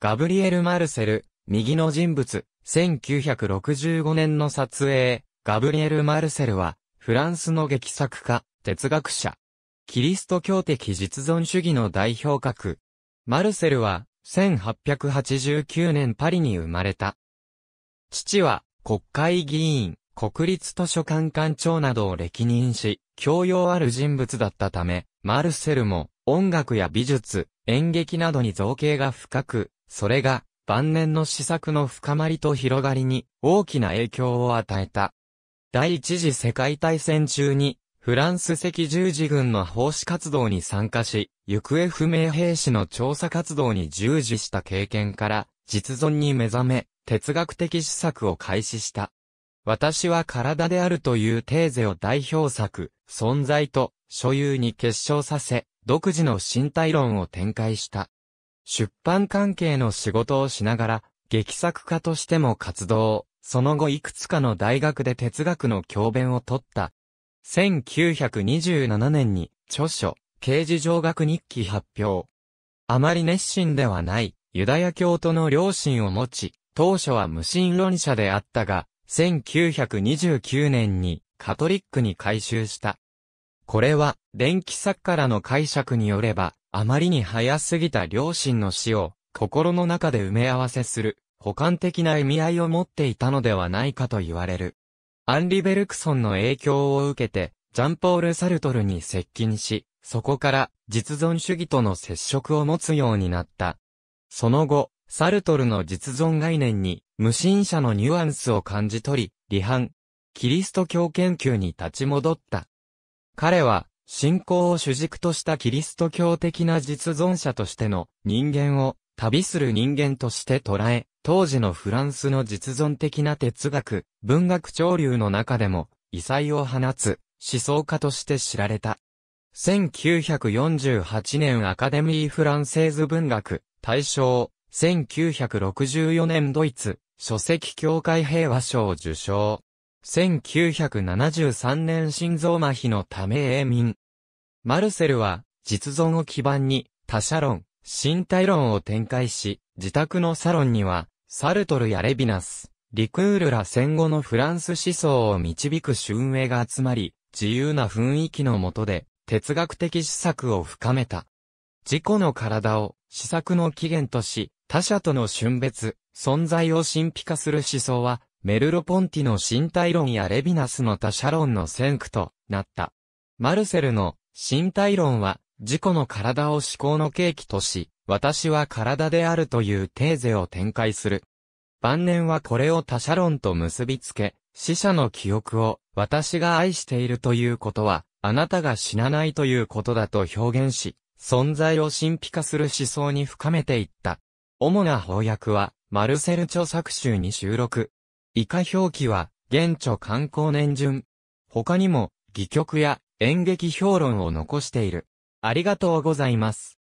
ガブリエル・マルセル、右の人物、1965年の撮影、ガブリエル・マルセルは、フランスの劇作家、哲学者。キリスト教的実存主義の代表格。マルセルは、1889年パリに生まれた。父は、国会議員、国立図書館館長などを歴任し、教養ある人物だったため、マルセルも、音楽や美術、演劇などに造形が深く、それが晩年の試作の深まりと広がりに大きな影響を与えた。第一次世界大戦中にフランス赤十字軍の奉仕活動に参加し、行方不明兵士の調査活動に従事した経験から、実存に目覚め、哲学的施策を開始した。私は体であるというテーゼを代表作、存在と所有に結晶させ、独自の身体論を展開した。出版関係の仕事をしながら、劇作家としても活動、その後いくつかの大学で哲学の教鞭を取った。1927年に著書、刑事上学日記発表。あまり熱心ではない、ユダヤ教徒の両親を持ち、当初は無神論者であったが、1929年にカトリックに改修した。これは、電気作からの解釈によれば、あまりに早すぎた両親の死を、心の中で埋め合わせする、補完的な意味合いを持っていたのではないかと言われる。アンリ・ベルクソンの影響を受けて、ジャンポール・サルトルに接近し、そこから実存主義との接触を持つようになった。その後、サルトルの実存概念に、無心者のニュアンスを感じ取り、離反、キリスト教研究に立ち戻った。彼は、信仰を主軸としたキリスト教的な実存者としての人間を旅する人間として捉え、当時のフランスの実存的な哲学、文学潮流の中でも異彩を放つ思想家として知られた。1948年アカデミー・フランセーズ文学、大賞、1964年ドイツ、書籍協会平和賞受賞。1973年心臓麻痺のため永眠。マルセルは、実存を基盤に、他者論、身体論を展開し、自宅のサロンには、サルトルやレビナス、リクールら戦後のフランス思想を導く春英が集まり、自由な雰囲気の下で、哲学的施策を深めた。自己の体を、施策の起源とし、他者との瞬別、存在を神秘化する思想は、メルロポンティの身体論やレビナスの他者論の先駆となった。マルセルの身体論は、自己の体を思考の契機とし、私は体であるというテーゼを展開する。晩年はこれを他者論と結びつけ、死者の記憶を私が愛しているということは、あなたが死なないということだと表現し、存在を神秘化する思想に深めていった。主な翻訳は、マルセル著作集に収録、以下表記は、現著観光年順。他にも、戯曲や演劇評論を残している。ありがとうございます。